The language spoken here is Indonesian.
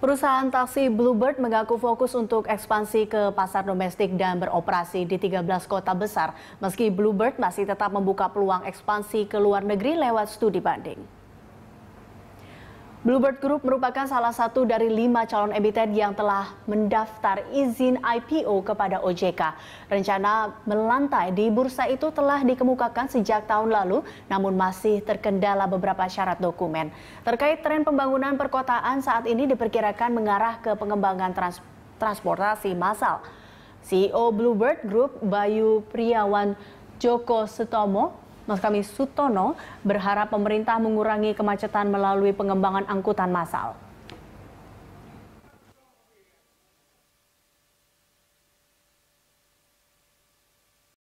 Perusahaan taksi Bluebird mengaku fokus untuk ekspansi ke pasar domestik dan beroperasi di 13 kota besar, meski Bluebird masih tetap membuka peluang ekspansi ke luar negeri lewat studi banding. Bluebird Group merupakan salah satu dari lima calon emiten yang telah mendaftar izin IPO kepada OJK. Rencana melantai di bursa itu telah dikemukakan sejak tahun lalu, namun masih terkendala beberapa syarat dokumen. Terkait tren pembangunan perkotaan saat ini diperkirakan mengarah ke pengembangan trans transportasi massal. CEO Bluebird Group, Bayu Priawan Joko Setomo, Mas Kami Sutono berharap pemerintah mengurangi kemacetan melalui pengembangan angkutan massal.